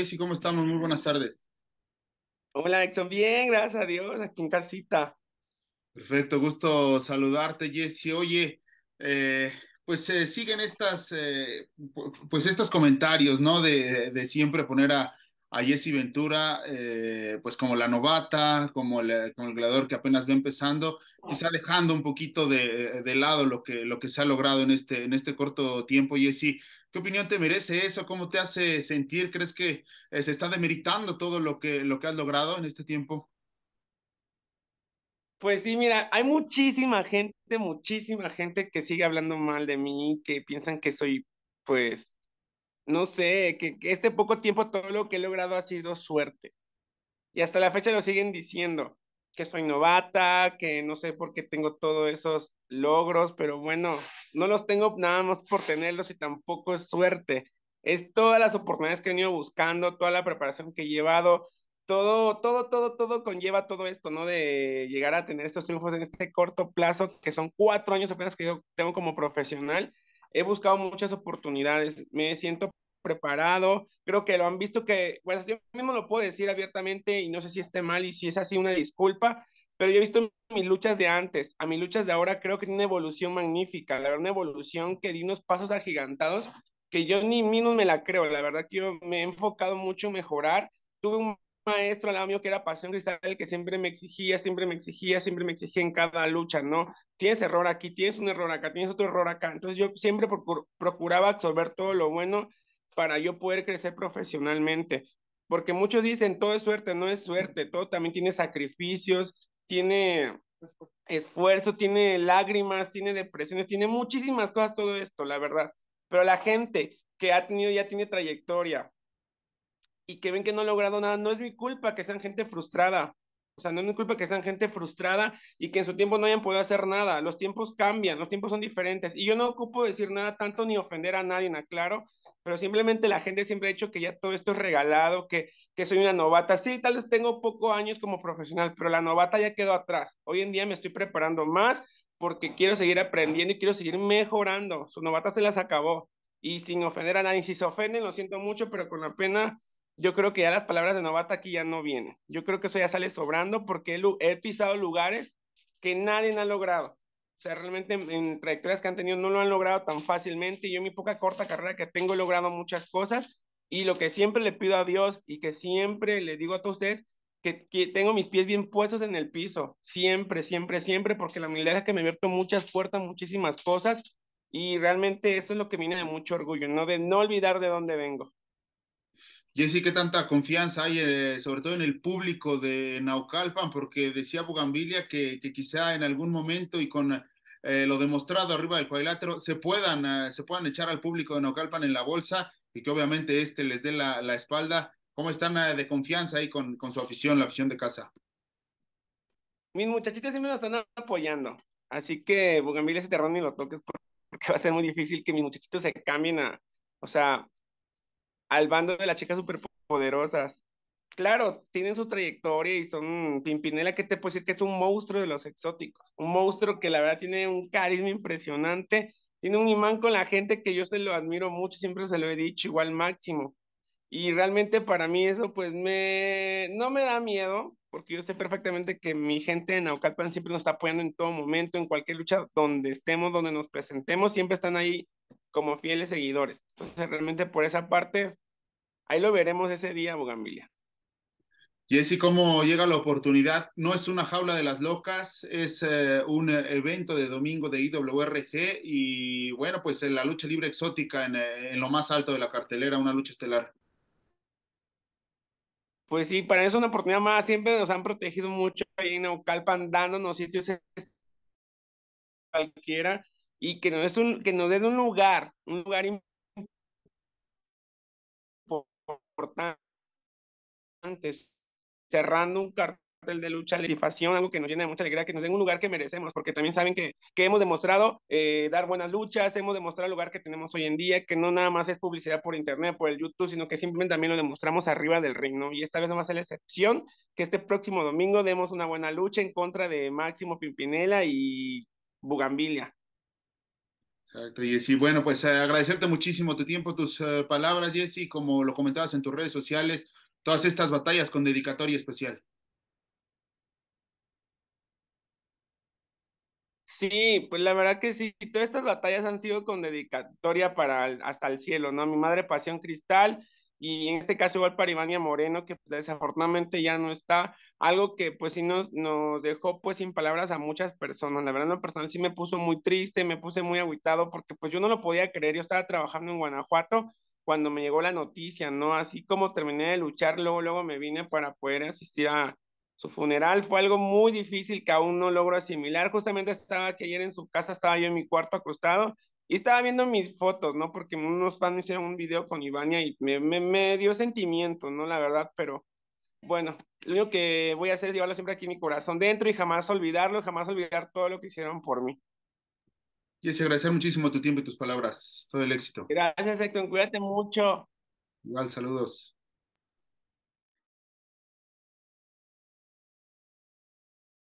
Jessy, ¿cómo estamos? Muy buenas tardes. Hola, son bien, gracias a Dios, aquí en casita. Perfecto, gusto saludarte, Jessy. Oye, eh, pues eh, siguen estas, eh, pues estos comentarios, ¿no? de siempre poner a, a Jessy Ventura, eh, pues como la novata, como el, creador que apenas va empezando, quizá dejando un poquito eh, de, lado lo que, lo que se ha logrado en este, en este corto tiempo. Jesse, ¿qué opinión te merece eso? ¿Cómo te hace sentir? ¿Crees que eh, se está demeritando todo lo que, lo que has logrado en este tiempo? Pues sí, mira, hay muchísima gente, muchísima gente que sigue hablando mal de mí, que piensan que soy, pues, no sé, que, este poco tiempo todo lo que he logrado ha sido suerte. Y hasta la fecha lo siguen diciendo, que soy novata, que no sé por qué tengo todos esos logros, pero bueno, no los tengo nada más por tenerlos y tampoco es suerte. Es todas las oportunidades que he ido buscando, toda la preparación que he llevado, todo, todo, todo, todo conlleva todo esto, ¿no? De llegar a tener estos triunfos en este corto plazo, que son cuatro años apenas que yo tengo como profesional he buscado muchas oportunidades, me siento preparado, creo que lo han visto que, bueno, yo mismo lo puedo decir abiertamente y no sé si esté mal y si es así una disculpa, pero yo he visto mis luchas de antes, a mis luchas de ahora creo que tiene una evolución magnífica, la verdad, una evolución que di unos pasos agigantados que yo ni menos me la creo, la verdad que yo me he enfocado mucho en mejorar, tuve un maestro al lado mío que era Pasión Cristal, que siempre me exigía, siempre me exigía, siempre me exigía en cada lucha, ¿no? Tienes error aquí, tienes un error acá, tienes otro error acá. Entonces yo siempre procuraba absorber todo lo bueno para yo poder crecer profesionalmente. Porque muchos dicen, todo es suerte, no es suerte, todo también tiene sacrificios, tiene esfuerzo, tiene lágrimas, tiene depresiones, tiene muchísimas cosas todo esto, la verdad. Pero la gente que ha tenido, ya tiene trayectoria y que ven que no ha logrado nada, no es mi culpa que sean gente frustrada. O sea, no es mi culpa que sean gente frustrada y que en su tiempo no hayan podido hacer nada. Los tiempos cambian, los tiempos son diferentes. Y yo no ocupo decir nada tanto ni ofender a nadie, aclaro, pero simplemente la gente siempre ha dicho que ya todo esto es regalado, que, que soy una novata. Sí, tal vez tengo pocos años como profesional, pero la novata ya quedó atrás. Hoy en día me estoy preparando más porque quiero seguir aprendiendo y quiero seguir mejorando. Su novata se las acabó. Y sin ofender a nadie, si se ofenden, lo siento mucho, pero con la pena, yo creo que ya las palabras de novata aquí ya no vienen. Yo creo que eso ya sale sobrando porque he pisado lugares que nadie ha logrado. O sea, realmente en, trayectorias que han tenido no lo han logrado tan fácilmente. Yo en mi poca corta carrera que tengo he logrado muchas cosas y lo que siempre le pido a Dios y que siempre le digo a todos ustedes, que, que tengo mis pies bien puestos en el piso, siempre, siempre, siempre, porque la humildad es que me abierto muchas puertas, muchísimas cosas y realmente eso es lo que viene de mucho orgullo, no de no olvidar de dónde vengo. así ¿qué tanta confianza hay, eh, sobre todo en el público de Naucalpan? Porque decía Bugambilia que, que, quizá en algún momento y con eh, lo demostrado arriba del cuadrilátero, se puedan, eh, se puedan echar al público de Naucalpan en la bolsa y que obviamente este les dé la, la espalda. ¿Cómo están eh, de confianza ahí con, con, su afición, la afición de casa? Mis muchachitos siempre nos están apoyando, así que Bugamil, ese terreno ni lo toques porque va a ser muy difícil que mis muchachitos se cambien o sea, al bando de las chicas superpoderosas claro, tienen su trayectoria y son Pimpinela, que te puedo decir que es un monstruo de los exóticos, un monstruo que la verdad tiene un carisma impresionante, tiene un imán con la gente que yo se lo admiro mucho, siempre se lo he dicho, igual máximo. Y realmente para mí eso pues me, no me da miedo, porque yo sé perfectamente que mi gente en Naucalpan siempre nos está apoyando en todo momento, en cualquier lucha donde estemos, donde nos presentemos, siempre están ahí como fieles seguidores. Entonces realmente por esa parte, ahí lo veremos ese día, Bogambilia así ¿cómo llega la oportunidad? No es una jaula de las locas, es eh, un eh, evento de domingo de IWRG y bueno, pues la lucha libre exótica eh, en, lo más alto de la cartelera, una lucha estelar. Pues sí, para eso es una oportunidad más, siempre nos han protegido mucho ahí en Ocalpan, dándonos sitios cualquiera y que, no es un, que nos den un lugar, un lugar importante cerrando un cartel de lucha, algo que nos llena de mucha alegría, que nos den un lugar que merecemos, porque también saben que, hemos demostrado eh, dar buenas luchas, hemos demostrado el lugar que tenemos hoy en día, que no nada más es publicidad por internet, por el YouTube, sino que simplemente también lo demostramos arriba del ring, ¿no? Y esta vez no va a ser la excepción, que este próximo domingo demos una buena lucha en contra de Máximo Pimpinela y Bugambilia. Exacto, Jessy. Bueno, pues eh, agradecerte muchísimo tu tiempo, tus eh, palabras, Jessy. Como lo comentabas en tus redes sociales, todas estas batallas con dedicatoria especial. Sí, pues la verdad que sí, todas estas batallas han sido con dedicatoria para hasta el cielo, ¿no? Mi madre Pasión Cristal y en este caso igual para Ivania Moreno, que pues, desafortunadamente ya no está, algo que pues sí nos, nos dejó pues sin palabras a muchas personas, la verdad en lo personal sí me puso muy triste, me puse muy aguitado porque pues yo no lo podía creer, yo estaba trabajando en Guanajuato cuando me llegó la noticia, ¿no? Así como terminé de luchar, luego, luego me vine para poder asistir a su funeral. Fue algo muy difícil que aún no logro asimilar. Justamente estaba que ayer en su casa, estaba yo en mi cuarto acostado y estaba viendo mis fotos, ¿no? Porque unos fans hicieron un video con Ivania y me, me, dio sentimiento, ¿no? La verdad, pero bueno, lo único que voy a hacer es llevarlo siempre aquí en mi corazón dentro y jamás olvidarlo, jamás olvidar todo lo que hicieron por mí. Jesse, agradecer muchísimo tu tiempo y tus palabras. Todo el éxito. Gracias, Héctor. Cuídate mucho. Igual, saludos.